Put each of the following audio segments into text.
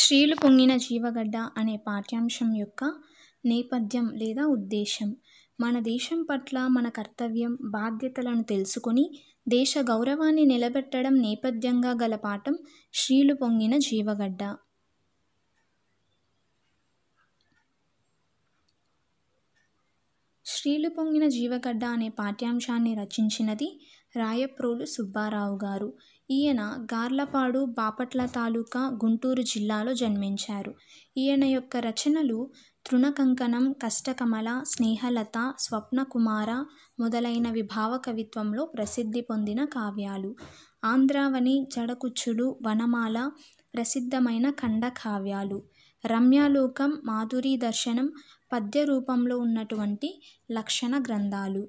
స్త్రీలు పొంగిన జీవగడ్డ అనే పాఠ్యాంశం యొక్క నేపథ్యం లేదా ఉద్దేశం మన దేశం పట్ల మన కర్తవ్యం బాధ్యతలను తెలుసుకొని దేశ గౌరవాన్ని నిలబెట్టడం నేపథ్యంగా గల పాఠం స్త్రీలు పొంగిన జీవగడ్డ స్త్రీలు పొంగిన జీవగడ్డ అనే పాఠ్యాంశాన్ని రచించినది రాయప్రోలు సుబ్బారావు గారు ఈయన గార్లపాడు బాపట్ల తాలూకా గుంటూరు జిల్లాలో జన్మించారు ఈయన యొక్క రచనలు తృణకంకణం కష్టకమల స్నేహలత స్వప్నకుమార విభావ కవిత్వంలో ప్రసిద్ధి పొందిన కావ్యాలు ఆంధ్రావని జడకుచ్చులు వనమాల ప్రసిద్ధమైన ఖండ కావ్యాలు రమ్యాలోకం మాధురీ దర్శనం పద్య రూపంలో ఉన్నటువంటి లక్షణ గ్రంథాలు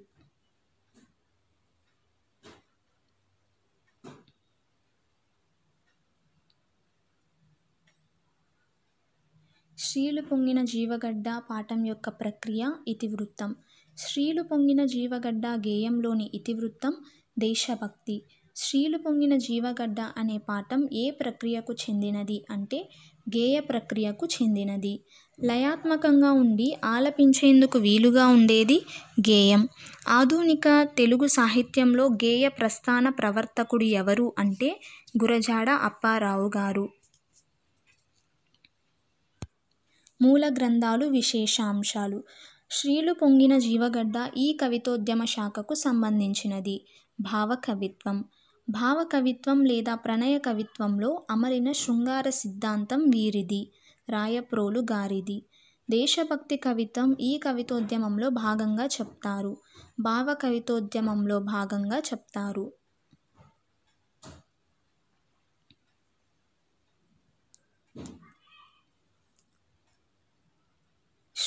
స్త్రీలు పొంగిన జీవగడ్డ పాఠం యొక్క ప్రక్రియ ఇతివృత్తం స్త్రీలు పొంగిన జీవగడ్డ గేయంలోని ఇతివృత్తం దేశభక్తి స్త్రీలు పొంగిన జీవగడ్డ అనే పాఠం ఏ ప్రక్రియకు చెందినది అంటే గేయ ప్రక్రియకు చెందినది లయాత్మకంగా ఉండి ఆలపించేందుకు వీలుగా ఉండేది గేయం ఆధునిక తెలుగు సాహిత్యంలో గేయ ప్రస్థాన ప్రవర్తకుడు ఎవరు అంటే గురజాడ అప్పారావు గారు మూల గ్రంథాలు విశేషాంశాలు శ్రీలు పొంగిన జీవగడ్డ ఈ కవితోద్యమ శాఖకు సంబంధించినది భావకవిత్వం భావకవిత్వం లేదా ప్రణయ కవిత్వంలో అమరిన శృంగార సిద్ధాంతం వీరిది రాయప్రోలు గారిది దేశభక్తి కవిత్వం ఈ కవితోద్యమంలో భాగంగా చెప్తారు భావ కవితోద్యమంలో భాగంగా చెప్తారు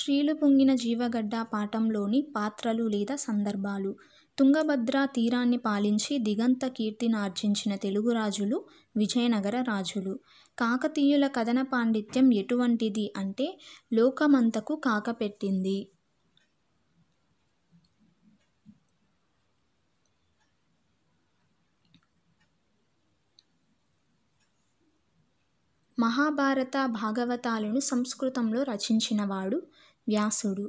స్త్రీలు పొంగిన జీవగడ్డ పాఠంలోని పాత్రలు లేదా సందర్భాలు తుంగభద్ర తీరాన్ని పాలించి దిగంత కీర్తిని ఆర్జించిన తెలుగు రాజులు విజయనగర రాజులు కాకతీయుల కథన పాండిత్యం ఎటువంటిది అంటే లోకమంతకు కాకపెట్టింది మహాభారత భాగవతాలను సంస్కృతంలో రచించినవాడు వ్యాసుడు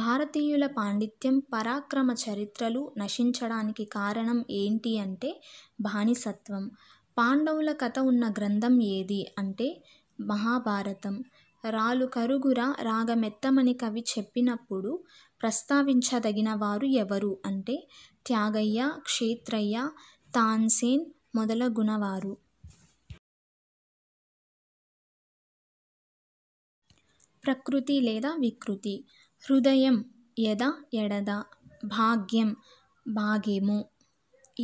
భారతీయుల పాండిత్యం పరాక్రమ చరిత్రలు నశించడానికి కారణం ఏంటి అంటే బానిసత్వం పాండవుల కథ ఉన్న గ్రంథం ఏది అంటే మహాభారతం రాలు కరుగుర రాగమెత్తమని కవి చెప్పినప్పుడు ప్రస్తావించదగిన వారు ఎవరు అంటే త్యాగయ్య క్షేత్రయ్య తాన్సేన్ మొదలగునవారు ప్రకృతి లేదా వికృతి హృదయం ఎద ఎడద భాగ్యం భాగ్యము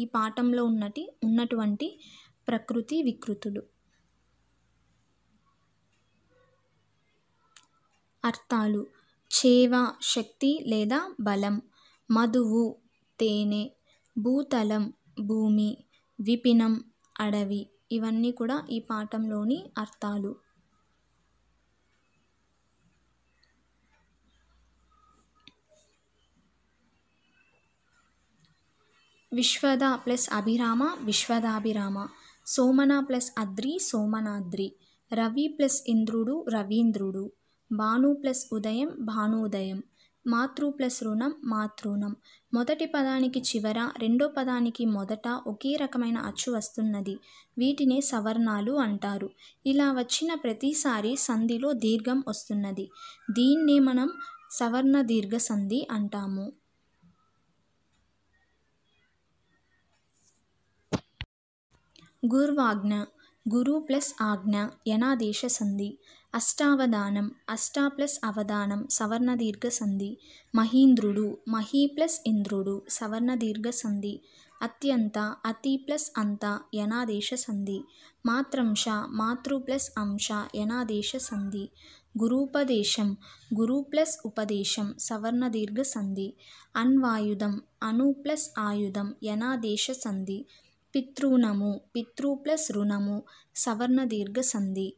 ఈ పాఠంలో ఉన్నటి ఉన్నటువంటి ప్రకృతి వికృతులు అర్థాలు చేవ శక్తి లేదా బలం మధువు తేనె భూతలం భూమి విపినం అడవి ఇవన్నీ కూడా ఈ పాఠంలోని అర్థాలు విశ్వద ప్లస్ అభిరామ విశ్వదాభిరామ సోమన ప్లస్ అద్రి సోమనాద్రి రవి ప్లస్ ఇంద్రుడు రవీంద్రుడు భాను ప్లస్ ఉదయం భానోదయం మాతృ ప్లస్ రుణం మాతృణం మొదటి పదానికి చివర రెండో పదానికి మొదట ఒకే రకమైన అచ్చు వస్తున్నది వీటినే సవర్ణాలు అంటారు ఇలా వచ్చిన ప్రతిసారి సంధిలో దీర్ఘం వస్తున్నది దీన్నే మనం సవర్ణ దీర్ఘ సంధి అంటాము గుర్వాజ్ఞ గురు ప్లస్ ఆజ్ఞ యనాదేశ సంధి అష్టావధానం అష్టా ప్లస్ అవధానం సవర్ణ దీర్ఘ సంధి మహీంద్రుడు మహీ ప్లస్ ఇంద్రుడు సవర్ణ దీర్ఘ సంధి అత్యంత అతి ప్లస్ అంత యనాదేశ సంధి మాత్రంశ మాతృ ప్లస్ అంశ యనాదేశ సంధి గురూపదేశం గురు ప్లస్ ఉపదేశం సవర్ణ దీర్ఘ సంధి అన్వాయుధం అను ప్లస్ ఆయుధం యనాదేశ సంధి పితృణము పితృ ప్లస్ రుణము సవర్ణ దీర్ఘ సంధి